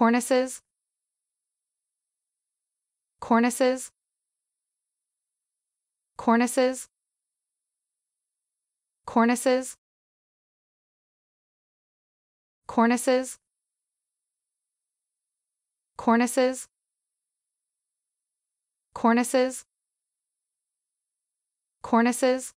cornices cornices cornices cornices cornices cornices cornices cornices